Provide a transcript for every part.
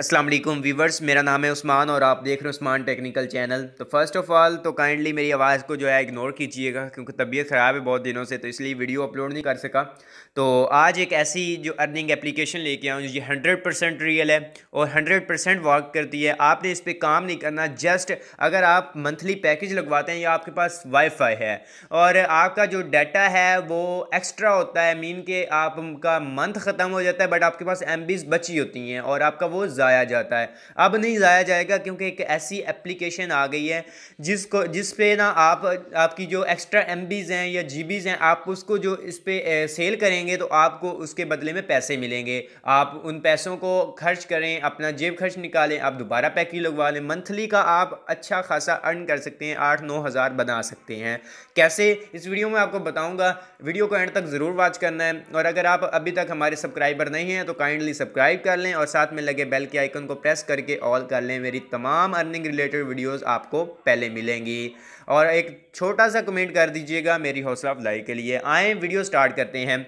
Aslam viewers मेरा नाम है उस्मान और आप देख रहे हो उस्मान टेक्निकल चैनल तो फर्स्ट ऑफ़ ऑल तो काइंडली मेरी आवाज़ को जो है इग्नोर कीजिएगा क्योंकि तबीयत ख़राब है बहुत दिनों से तो इसलिए वीडियो अपलोड नहीं कर सका तो आज एक ऐसी जो अर्निंग एप्लीकेशन लेके आऊँ ये हंड्रेड परसेंट रियल है और हंड्रेड परसेंट वर्क करती है आपने इस पर काम नहीं करना जस्ट अगर आप मंथली पैकेज लगवाते हैं या आपके पास वाईफाई है और आपका जो डाटा है वो एक्स्ट्रा होता है मीन के आपका मंथ ख़त्म हो जाता है बट आपके पास एम बची होती हैं और आपका वो ज़ाया जाता है अब नहीं ज़ाया जाएगा क्योंकि एक ऐसी एप्लीकेशन आ गई है जिसको जिस पे ना आप आपकी जो एक्स्ट्रा एम हैं या जी हैं आप उसको जो इस पर सेल करेंगे तो आपको उसके बदले में पैसे मिलेंगे आप उन पैसों को खर्च करें अपना जेब खर्च निकालें आप दोबारा पैकिंग लगवा लें मंथली का आप अच्छा खासा अर्न कर सकते हैं आठ नौ हज़ार बना सकते हैं कैसे इस वीडियो में आपको बताऊंगा वीडियो को एंड तक ज़रूर वॉच करना है और अगर आप अभी तक हमारे सब्सक्राइबर नहीं हैं तो काइंडली सब्सक्राइब कर लें और साथ में लगे बेल के आइकन को प्रेस करके ऑल कर लें मेरी तमाम अर्निंग रिलेटेड वीडियोस आपको पहले मिलेंगी और एक छोटा सा कमेंट कर दीजिएगा मेरी हौसला अफजाई के लिए आए वीडियो स्टार्ट करते हैं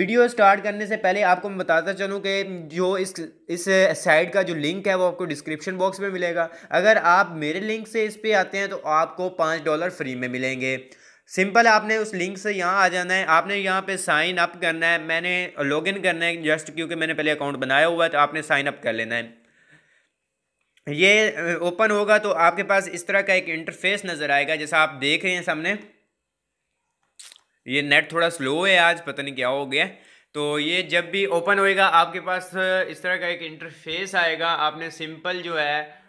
वीडियो स्टार्ट करने से पहले आपको मैं बताता चलूं कि जो इस इस साइट का जो लिंक है वो आपको डिस्क्रिप्शन बॉक्स में मिलेगा अगर आप मेरे लिंक से इस पर आते हैं तो आपको पाँच डॉलर फ्री में मिलेंगे सिंपल आपने उस लिंक से यहाँ आ जाना है आपने यहाँ पे साइन अप करना है मैंने लॉग इन करना है जस्ट क्योंकि मैंने पहले अकाउंट बनाया हुआ है तो आपने साइन अप कर लेना है ये ओपन होगा तो आपके पास इस तरह का एक इंटरफेस नज़र आएगा जैसा आप देख रहे हैं सामने ये नेट थोड़ा स्लो है आज पता नहीं क्या हो गया तो ये जब भी ओपन होएगा आपके पास इस तरह का एक इंटरफेस आएगा आपने सिंपल जो है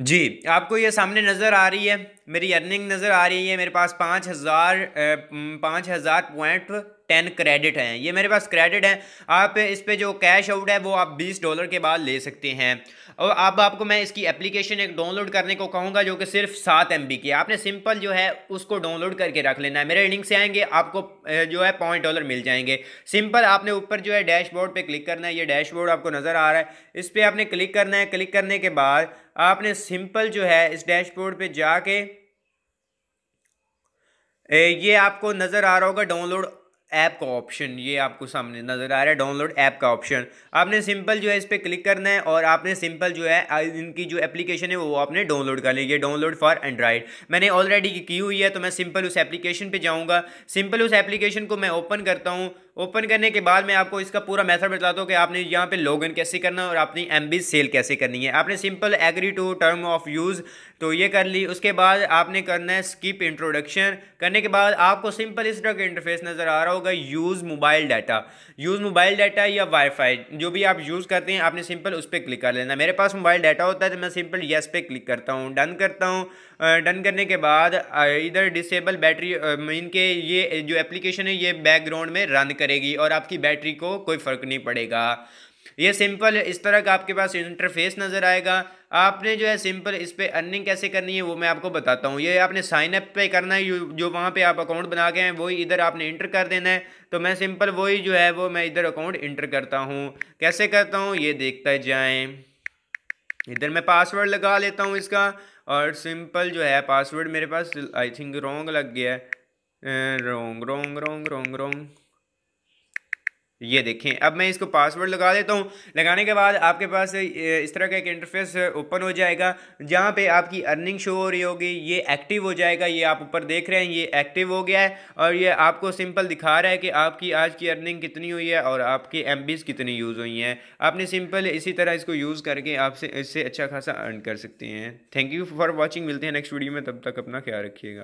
जी आपको ये सामने नज़र आ रही है मेरी अर्निंग नज़र आ रही है मेरे पास पाँच हज़ार पाँच हज़ार पॉइंट टेन क्रेडिट हैं ये मेरे पास क्रेडिट है आप इस पर जो कैश आउट है वो आप बीस डॉलर के बाद ले सकते हैं और अब आपको मैं इसकी एप्लीकेशन एक डाउनलोड करने को कहूँगा जो कि सिर्फ सात एम की आपने सिंपल जो है उसको डाउनलोड करके रख लेना है मेरे लिंक से आएंगे आपको जो है पॉइंट डॉलर मिल जाएंगे सिंपल आपने ऊपर जो है डैशबोर्ड पर क्लिक करना है ये डैशबोर्ड आपको नज़र आ रहा है इस पर आपने क्लिक करना है क्लिक करने के बाद आपने सिंपल जो है इस डैशबोर्ड पर जाके ये आपको नज़र आ रहा होगा डाउनलोड ऐप का ऑप्शन ये आपको सामने नज़र आ रहा है डाउनलोड ऐप का ऑप्शन आपने सिंपल जो है इस पर क्लिक करना है और आपने सिंपल जो है इनकी जो एप्लीकेशन है वो आपने डाउनलोड कर ली ये डाउनलोड फॉर एंड्रॉयड मैंने ऑलरेडी की हुई है तो मैं सिंपल उस एप्लीकेशन पर जाऊँगा सिंपल उस एप्लीकेशन को मैं ओपन करता हूँ ओपन करने के बाद मैं आपको इसका पूरा मेथड बताता हूँ कि आपने यहाँ पे लॉग इन कैसे करना है और अपनी एम सेल कैसे करनी है आपने simple agree to term of use तो ये कर ली उसके बाद आपने करना है स्किप इंट्रोडक्शन करने के बाद आपको सिंपल इस तरह का इंटरफेस नज़र आ रहा होगा use mobile data use mobile data या वाईफाई जो भी आप यूज़ करते हैं आपने सिंपल उस पर क्लिक कर लेना मेरे पास मोबाइल डाटा होता है तो मैं सिंपल येस पे क्लिक करता हूँ डन करता हूँ डन करने के बाद इधर डिसेबल बैटरी मीन के ये जो एप्लीकेशन है ये बैकग्राउंड में रन कर करेगी और आपकी बैटरी को कोई फ़र्क नहीं पड़ेगा ये सिंपल इस तरह का आपके पास इंटरफेस नज़र आएगा आपने जो है सिंपल इस पर अर्निंग कैसे करनी है वो मैं आपको बताता हूँ ये आपने साइन अप पे करना है जो वहाँ पे आप अकाउंट बना के हैं वही इधर आपने इंटर कर देना है तो मैं सिंपल वही जो है वो मैं इधर अकाउंट इंटर करता हूँ कैसे करता हूँ ये देखता जाए इधर मैं पासवर्ड लगा लेता हूँ इसका और सिंपल जो है पासवर्ड मेरे पास आई थिंक रोंग लग गया है रोंग रोंग रोंग रोंग रोंग ये देखें अब मैं इसको पासवर्ड लगा देता हूँ लगाने के बाद आपके पास इस तरह का एक इंटरफेस ओपन हो जाएगा जहाँ पे आपकी अर्निंग शो हो रही होगी ये एक्टिव हो जाएगा ये आप ऊपर देख रहे हैं ये एक्टिव हो गया है और ये आपको सिंपल दिखा रहा है कि आपकी आज की अर्निंग कितनी हुई है और आपकी एम कितनी यूज़ हुई हैं आपने सिंपल इसी तरह इसको यूज़ करके आपसे इससे अच्छा खासा अर्न कर सकते हैं थैंक यू फॉर वॉचिंग मिलते हैं नेक्स्ट वीडियो में तब तक अपना ख्याल रखिएगा